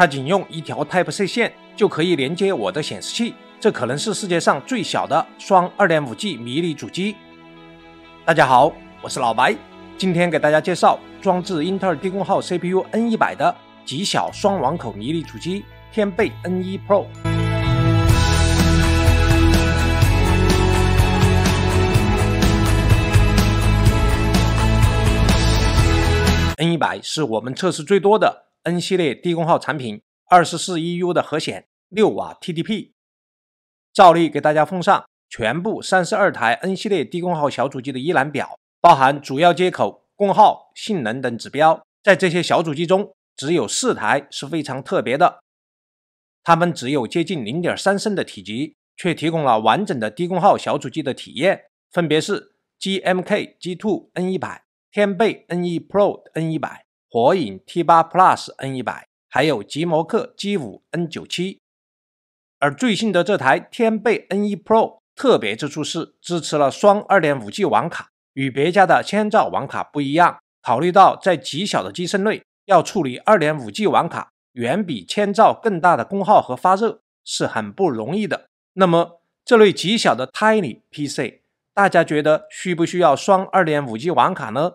它仅用一条 Type C 线就可以连接我的显示器，这可能是世界上最小的双 2.5G 迷你主机。大家好，我是老白，今天给大家介绍装置英特尔低功耗 CPU N 一百的极小双网口迷你主机天贝 N 1 Pro。N 一百是我们测试最多的。N 系列低功耗产品，二十四 EU 的核显，六瓦 TDP。照例给大家奉上全部三十二台 N 系列低功耗小主机的一览表，包含主要接口、功耗、性能等指标。在这些小主机中，只有四台是非常特别的，它们只有接近零点三升的体积，却提供了完整的低功耗小主机的体验。分别是 GMK G2 N100、天贝 N1 Pro N100。火影 T8 Plus N100，还有极摩客 G5 N97，而最新的这台天贝 n 一 Pro 特别之处是支持了双 2.5G 网卡，与别家的千兆网卡不一样。考虑到在极小的机身内要处理 2.5G 网卡，远比千兆更大的功耗和发热是很不容易的。那么这类极小的 tiny PC，大家觉得需不需要双 2.5G 网卡呢？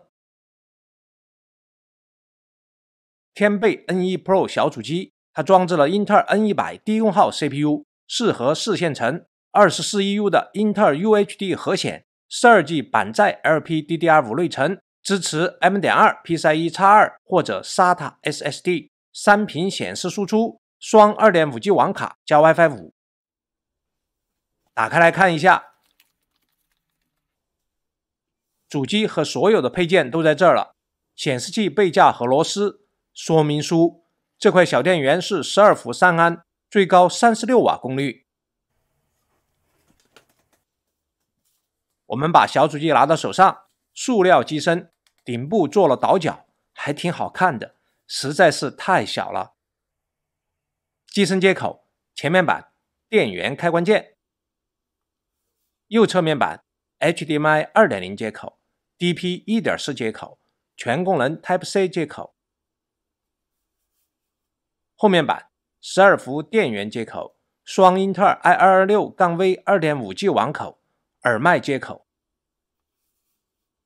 天贝 N 一 Pro 小主机，它装置了英特尔 N 一百低功耗 CPU，适核四线程，二十四 EU 的英特尔 UHD 核显，十二 G 板载 LPDDR 五内存，支持 M 点二、PCIe 叉二或者 SATA SSD，三屏显示输出，双二点五 G 网卡加 WiFi 五。打开来看一下，主机和所有的配件都在这儿了，显示器背架和螺丝。说明书：这块小电源是十二伏三安，最高三十六瓦功率。我们把小主机拿到手上，塑料机身，顶部做了倒角，还挺好看的。实在是太小了。机身接口：前面板电源开关键，右侧面板 HDMI 二点零接口、DP 一点四接口、全功能 Type C 接口。后面板十二伏电源接口、双英特尔 i 二二六杠 v 二点五 G 网口、耳麦接口。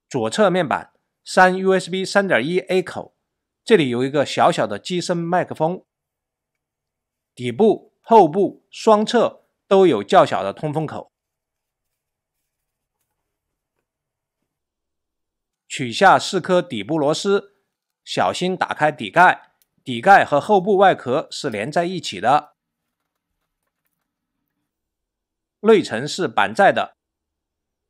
左侧面板三 USB 三点一 A 口，这里有一个小小的机身麦克风。底部、后部、双侧都有较小的通风口。取下四颗底部螺丝，小心打开底盖。底盖和后部外壳是连在一起的，内层是板载的，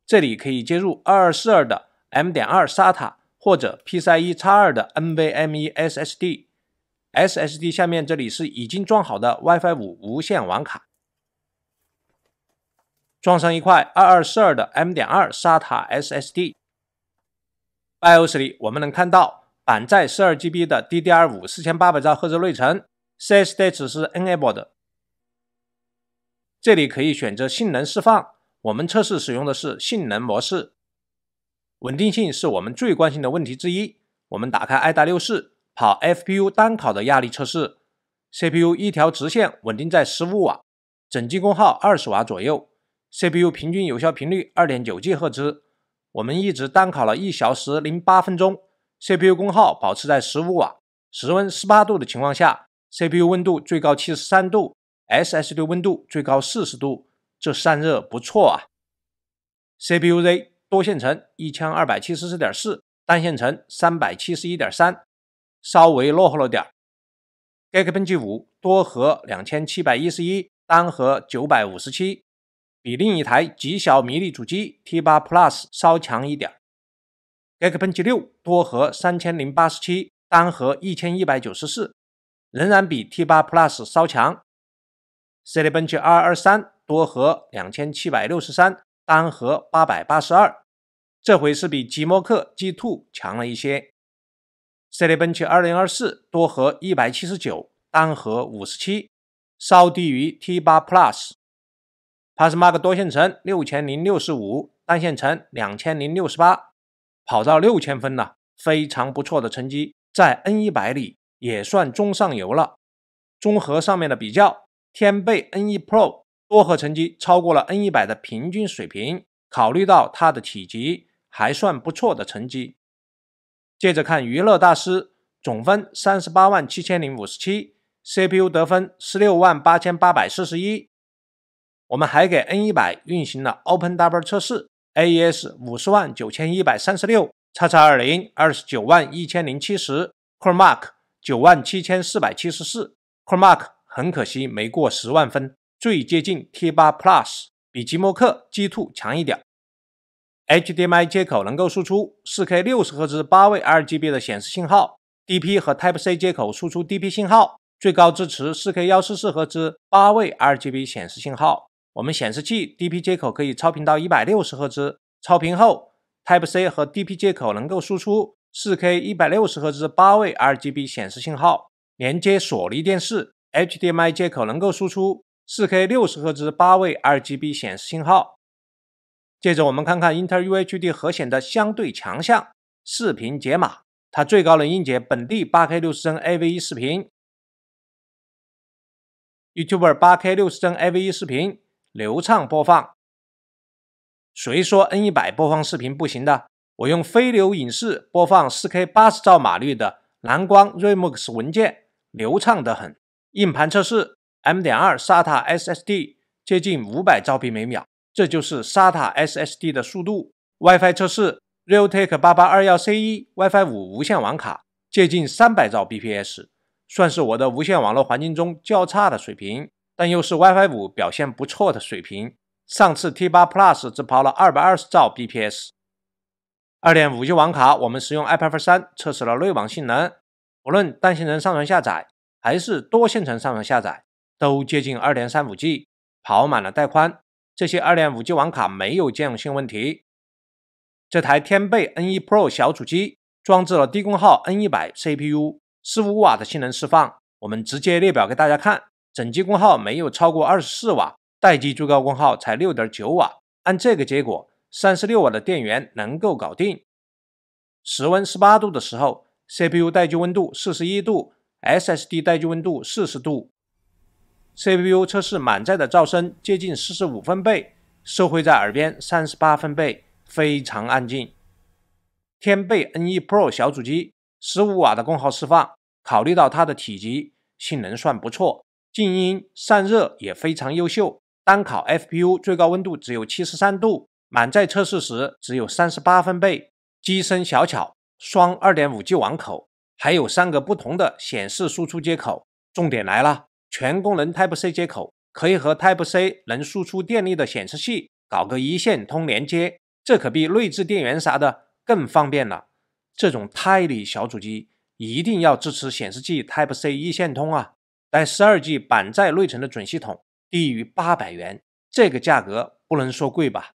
这里可以接入二二四二的 M 点二 SATA 或者 PCI-E 叉二的 NVMe SSD。SSD 下面这里是已经装好的 WiFi 五无线网卡，装上一块二二四二的 M 点二 SATA SSD。BIOS 里我们能看到。满载十二 GB 的 DDR 五四千八百兆赫兹内存，CS d 址是 enable 的。这里可以选择性能释放，我们测试使用的是性能模式。稳定性是我们最关心的问题之一。我们打开 i 戴6四，跑 FPU 单考的压力测试，CPU 一条直线稳定在十五瓦，整机功耗二十瓦左右，CPU 平均有效频率二点九 G 赫兹。我们一直单考了一小时零八分钟。CPU 功耗保持在十五瓦，室温十八度的情况下，CPU 温度最高七十三度，SSD 温度最高四十度，这散热不错啊。CPUZ 多线程一千二百七十四点四，单线程三百七十一点三，稍微落后了点儿。Geekbench 5多核两千七百一十一，单核九百五十七，比另一台极小迷你主机 T8 Plus 稍强一点。Geekbench 六多核三千零八十七，单核一千一百九十四，仍然比 T 八 Plus 稍强。Cinebench R 二三多核两千七百六十三，单核八百八十二，这回是比吉魔克 G Two 强了一些。Cinebench 二零二四多核一百七十九，单核五十七，稍低于 T 八 Plus。PassMark 多线程六千零六十五，单线程两千零六十八。跑到六千分了，非常不错的成绩，在 N 一百里也算中上游了。综合上面的比较，天贝 N 一 Pro 多核成绩超过了 N 一百的平均水平，考虑到它的体积，还算不错的成绩。接着看娱乐大师，总分三十八万七千零五十七，CPU 得分十六万八千八百四十一。我们还给 N 一百运行了 o p e n w 测试。A.E.S. 五十万九千一百三十六，叉叉二零二十九万一千零七十，Core Mark 九万七千四百七十四，Core Mark 很可惜没过十万分，最接近 T 八 Plus，比吉摩克 G Two 强一点。HDMI 接口能够输出四 K 六十赫兹八位 RGB 的显示信号，DP 和 Type C 接口输出 DP 信号，最高支持四 K 幺四四赫兹八位 RGB 显示信号。我们显示器 DP 接口可以超频到一百六十赫兹，超频后 Type-C 和 DP 接口能够输出四 K 一百六十赫兹八位 RGB 显示信号。连接索尼电视 HDMI 接口能够输出四 K 六十赫兹八位 RGB 显示信号。接着我们看看 i n t e UHD 核显的相对强项——视频解码，它最高能硬解本地八 K 六十帧 AV1 视频、YouTube 八 K 六十帧 AV1 视频。流畅播放，谁说 N 一百播放视频不行的？我用飞流影视播放 4K 八十兆码率的蓝光 r e m i x 文件，流畅得很。硬盘测试，M 点二 SATA SSD 接近五百兆 b 每秒，这就是 SATA SSD 的速度。WiFi 测试，Realtek 八八二幺 C 1 WiFi 五无线网卡接近三百兆 bps，算是我的无线网络环境中较差的水平。但又是 WiFi 五表现不错的水平。上次 T 八 Plus 只跑了二百二十兆 bps。二点五 G 网卡，我们使用 iPad 三测试了内网性能，无论单线程上传下载，还是多线程上传下载，都接近二点三五 G，跑满了带宽。这些二点五 G 网卡没有兼容性问题。这台天贝 N 一 Pro 小主机，装置了低功耗 N 一百 CPU，四五瓦的性能释放，我们直接列表给大家看。整机功耗没有超过二十四瓦，待机最高功耗才六点九瓦。按这个结果，三十六瓦的电源能够搞定。室温十八度的时候，CPU 待机温度四十一度，SSD 待机温度四十度。CPU 测试满载的噪声接近四十五分贝，收会在耳边三十八分贝，非常安静。天贝 n 1 Pro 小主机十五瓦的功耗释放，考虑到它的体积，性能算不错。静音散热也非常优秀，单烤 FPU 最高温度只有七十三度，满载测试时只有三十八分贝。机身小巧，双二点五 G 网口，还有三个不同的显示输出接口。重点来了，全功能 Type C 接口可以和 Type C 能输出电力的显示器搞个一线通连接，这可比内置电源啥的更方便了。这种台理小主机一定要支持显示器 Type C 一线通啊！带十二 G 板载内存的准系统低于八百元，这个价格不能说贵吧？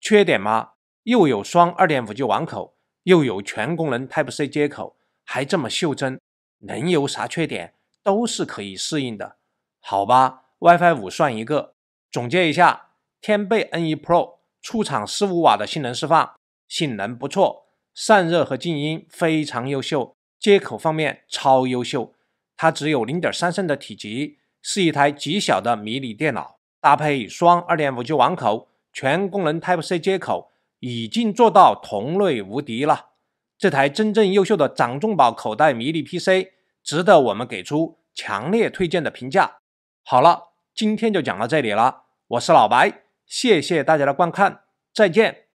缺点吗？又有双二点五 G 网口，又有全功能 Type C 接口，还这么袖珍，能有啥缺点？都是可以适应的，好吧？WiFi 五算一个。总结一下，天贝 n 1 Pro 出厂十五瓦的性能释放，性能不错，散热和静音非常优秀，接口方面超优秀。它只有零点三升的体积，是一台极小的迷你电脑，搭配双二点五 G 网口、全功能 Type C 接口，已经做到同类无敌了。这台真正优秀的掌中宝口袋迷你 PC，值得我们给出强烈推荐的评价。好了，今天就讲到这里了。我是老白，谢谢大家的观看，再见。